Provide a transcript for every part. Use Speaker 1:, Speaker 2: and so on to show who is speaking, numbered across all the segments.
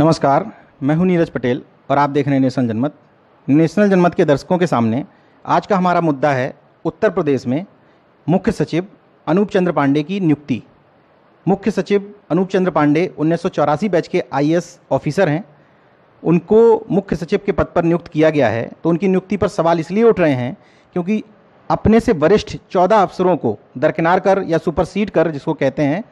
Speaker 1: नमस्कार मैं हूं नीरज पटेल और आप देख रहे हैं नेशनल जनमत नेशनल जनमत के दर्शकों के सामने आज का हमारा मुद्दा है उत्तर प्रदेश में मुख्य सचिव अनूप चंद्र पांडे की नियुक्ति मुख्य सचिव अनूप चंद्र पांडे उन्नीस बैच के आई ऑफिसर हैं उनको मुख्य सचिव के पद पर नियुक्त किया गया है तो उनकी नियुक्ति पर सवाल इसलिए उठ रहे हैं क्योंकि अपने से वरिष्ठ चौदह अफसरों को दरकिनार कर या सुपरसीड कर जिसको कहते हैं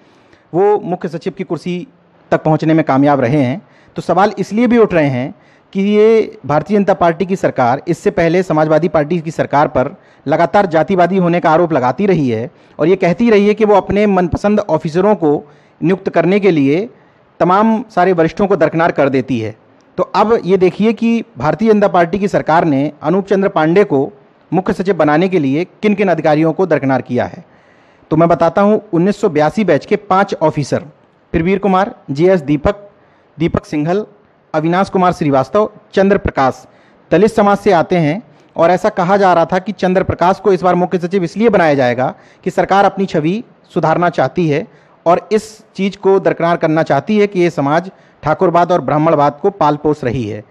Speaker 1: वो मुख्य सचिव की कुर्सी तक पहुंचने में कामयाब रहे हैं तो सवाल इसलिए भी उठ रहे हैं कि ये भारतीय जनता पार्टी की सरकार इससे पहले समाजवादी पार्टी की सरकार पर लगातार जातिवादी होने का आरोप लगाती रही है और ये कहती रही है कि वो अपने मनपसंद ऑफिसरों को नियुक्त करने के लिए तमाम सारे वरिष्ठों को दरकिनार कर देती है तो अब ये देखिए कि भारतीय जनता पार्टी की सरकार ने अनूप चंद्र पांडे को मुख्य सचिव बनाने के लिए किन किन अधिकारियों को दरकिनार किया है तो मैं बताता हूँ उन्नीस बैच के पाँच officer Pravir Kumar J S Deepak Deepak Singhal Avinash Kumar Srivastava Chandra Prakash दलित समाज से आते हैं और ऐसा कहा जा रहा था कि चंद्र प्रकाश को इस बार मुख्य सचिव इसलिए बनाया जाएगा कि सरकार अपनी छवि सुधारना चाहती है और इस चीज़ को दरकरार करना चाहती है कि ये समाज ठाकुरवाद और ब्राह्मणवाद को पाल पोस रही है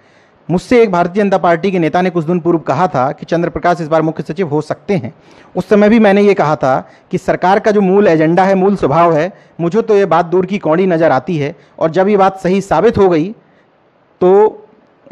Speaker 1: मुझसे एक भारतीय जनता पार्टी के नेता ने कुछ दिन पूर्व कहा था कि चंद्र प्रकाश इस बार मुख्य सचिव हो सकते हैं उस समय भी मैंने ये कहा था कि सरकार का जो मूल एजेंडा है मूल स्वभाव है मुझे तो ये बात दूर की कौड़ी नज़र आती है और जब ये बात सही साबित हो गई तो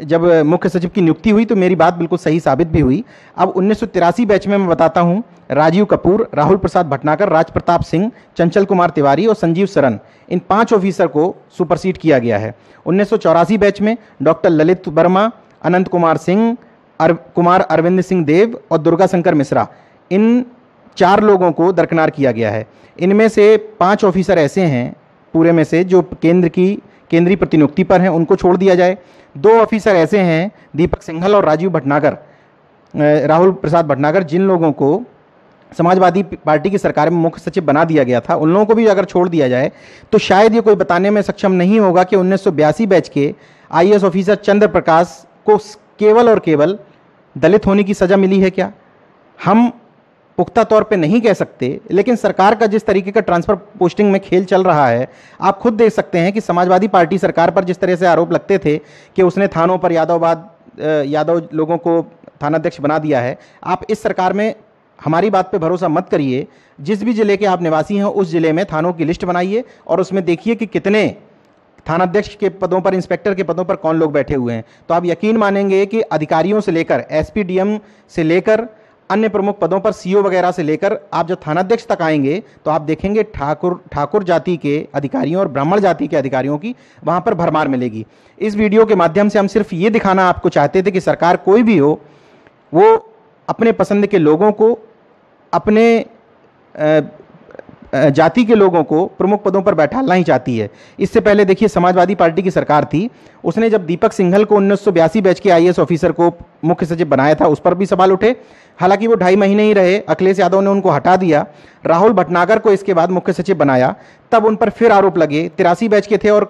Speaker 1: जब मुख्य सचिव की नियुक्ति हुई तो मेरी बात बिल्कुल सही साबित भी हुई अब उन्नीस बैच में मैं बताता हूँ राजीव कपूर राहुल प्रसाद भटनाकर राज प्रताप सिंह चंचल कुमार तिवारी और संजीव सरन इन पांच ऑफिसर को सुपरसीड किया गया है उन्नीस बैच में डॉक्टर ललित वर्मा अनंत कुमार सिंह अर, कुमार अरविंद सिंह देव और दुर्गा शंकर मिश्रा इन चार लोगों को दरकनार किया गया है इनमें से पाँच ऑफिसर ऐसे हैं पूरे में से जो केंद्र की केंद्रीय प्रतिनियुक्ति पर हैं उनको छोड़ दिया जाए दो ऑफिसर ऐसे हैं दीपक सिंघल और राजीव भटनागर राहुल प्रसाद भटनागर जिन लोगों को समाजवादी पार्टी की सरकार में मुख्य सचिव बना दिया गया था उन लोगों को भी अगर छोड़ दिया जाए तो शायद ये कोई बताने में सक्षम नहीं होगा कि उन्नीस बैच के आई ऑफिसर चंद्र प्रकाश को केवल और केवल दलित होने की सज़ा मिली है क्या हम पुख्ता तौर पे नहीं कह सकते लेकिन सरकार का जिस तरीके का ट्रांसफर पोस्टिंग में खेल चल रहा है आप खुद देख सकते हैं कि समाजवादी पार्टी सरकार पर जिस तरह से आरोप लगते थे कि उसने थानों पर यादवबाद यादव लोगों को थानाध्यक्ष बना दिया है आप इस सरकार में हमारी बात पे भरोसा मत करिए जिस भी ज़िले के आप निवासी हैं उस ज़िले में थानों की लिस्ट बनाइए और उसमें देखिए कि कितने थानाध्यक्ष के पदों पर इंस्पेक्टर के पदों पर कौन लोग बैठे हुए हैं तो आप यकीन मानेंगे कि अधिकारियों से लेकर डीएम से लेकर अन्य प्रमुख पदों पर सीओ वगैरह से लेकर आप जब थानाध्यक्ष तक आएंगे तो आप देखेंगे ठाकुर ठाकुर जाति के अधिकारियों और ब्राह्मण जाति के अधिकारियों की वहाँ पर भरमार मिलेगी इस वीडियो के माध्यम से हम सिर्फ ये दिखाना आपको चाहते थे कि सरकार कोई भी हो वो अपने पसंद के लोगों को अपने जाति के लोगों को प्रमुख पदों पर बैठाना ही चाहती है इससे पहले देखिए समाजवादी पार्टी की सरकार थी उसने जब दीपक सिंघल को उन्नीस बैच के आई ऑफिसर को मुख्य सचिव बनाया था उस पर भी सवाल उठे हालांकि वो ढाई महीने ही रहे अखिलेश यादव ने उनको हटा दिया राहुल भटनागर को इसके बाद मुख्य सचिव बनाया तब उन पर फिर आरोप लगे तिरासी बैच के थे और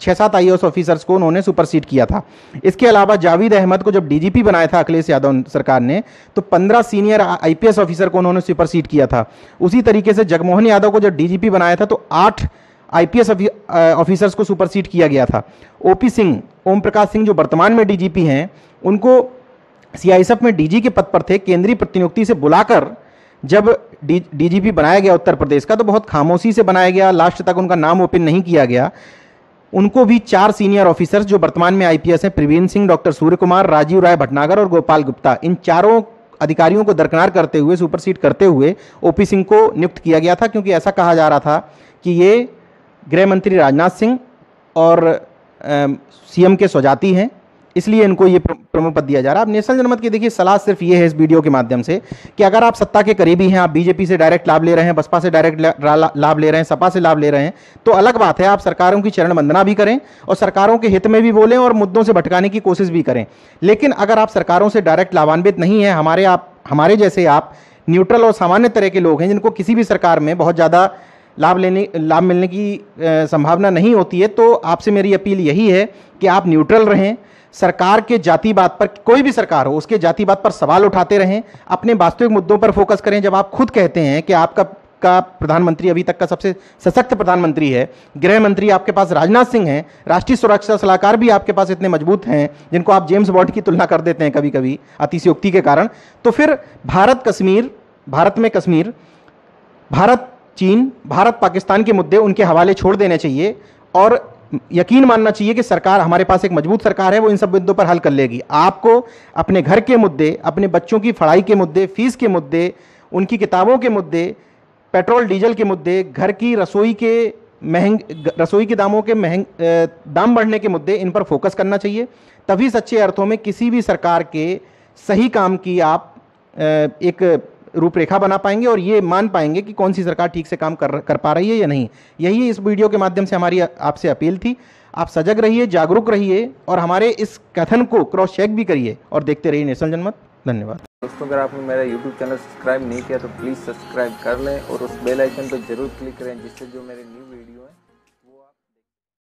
Speaker 1: छः सात आई ऑफिसर्स को उन्होंने सुपरसीड किया था इसके अलावा जावेद अहमद को जब डीजीपी बनाया था अखिलेश यादव सरकार ने तो पंद्रह सीनियर आईपीएस ऑफिसर को उन्होंने सुपरसीड किया था उसी तरीके से जगमोहन यादव को जब डीजीपी बनाया था तो आठ आईपीएस ऑफिसर्स को सुपरसीड किया गया था ओपी सिंह ओम प्रकाश सिंह जो वर्तमान में डीजीपी हैं उनको सीआईएसएफ में डीजी के पद पर थे केंद्रीय प्रतिनियुक्ति से बुलाकर जब डीजीपी बनाया गया उत्तर प्रदेश का तो बहुत खामोशी से बनाया गया लास्ट तक उनका नाम ओपन नहीं किया गया उनको भी चार सीनियर ऑफिसर्स जो वर्तमान में आईपीएस हैं प्रवीण सिंह डॉक्टर सूर्य कुमार राजीव राय भटनागर और गोपाल गुप्ता इन चारों अधिकारियों को दरकनार करते हुए सुपरसीड करते हुए ओपी सिंह को नियुक्त किया गया था क्योंकि ऐसा कहा जा रहा था कि ये गृह मंत्री राजनाथ सिंह और सीएम के स्वजाति हैं इसलिए इनको ये प्रमुख पद दिया जा रहा है अब नेशनल जनमत की देखिए सलाह सिर्फ ये है इस वीडियो के माध्यम से कि अगर आप सत्ता के करीबी हैं आप बीजेपी से डायरेक्ट लाभ ले रहे हैं बसपा से डायरेक्ट लाभ ले रहे हैं सपा से लाभ ले रहे हैं तो अलग बात है आप सरकारों की चरण वंदना भी करें और सरकारों के हित में भी बोलें और मुद्दों से भटकाने की कोशिश भी करें लेकिन अगर आप सरकारों से डायरेक्ट लाभान्वित नहीं है हमारे आप हमारे जैसे आप न्यूट्रल और सामान्य तरह के लोग हैं जिनको किसी भी सरकार में बहुत ज़्यादा लाभ लेने लाभ मिलने की संभावना नहीं होती है तो आपसे मेरी अपील यही है कि आप न्यूट्रल रहें सरकार के जातिवाद पर कोई भी सरकार हो उसके जातिवाद पर सवाल उठाते रहें अपने वास्तविक मुद्दों पर फोकस करें जब आप खुद कहते हैं कि आपका का प्रधानमंत्री अभी तक का सबसे सशक्त प्रधानमंत्री है गृह मंत्री आपके पास राजनाथ सिंह हैं राष्ट्रीय सुरक्षा सलाहकार भी आपके पास इतने मजबूत हैं जिनको आप जेम्स बॉर्ड की तुलना कर देते हैं कभी कभी अतिशयोक्ति के कारण तो फिर भारत कश्मीर भारत में कश्मीर भारत चीन भारत पाकिस्तान के मुद्दे उनके हवाले छोड़ देने चाहिए और यकीन मानना चाहिए कि सरकार हमारे पास एक मजबूत सरकार है वो इन सब मुद्दों पर हल कर लेगी आपको अपने घर के मुद्दे अपने बच्चों की पढ़ाई के मुद्दे फीस के मुद्दे उनकी किताबों के मुद्दे पेट्रोल डीजल के मुद्दे घर की रसोई के महंग रसोई के दामों के महंग दाम बढ़ने के मुद्दे इन पर फोकस करना चाहिए तभी सच्चे अर्थों में किसी भी सरकार के सही काम की आप एक रूपरेखा बना पाएंगे और ये मान पाएंगे कि कौन सी सरकार ठीक से काम कर कर पा रही है या नहीं यही इस वीडियो के माध्यम से हमारी आपसे अपील थी आप सजग रहिए जागरूक रहिए और हमारे इस कथन को क्रॉस चेक भी करिए और देखते रहिए नेशनल जनमत धन्यवाद दोस्तों अगर आपने मेरा यूट्यूब चैनल सब्सक्राइब नहीं किया तो प्लीज़ सब्सक्राइब कर लें और उस बेल आइकन पर जरूर क्लिक करें जिससे जो मेरे न्यू वीडियो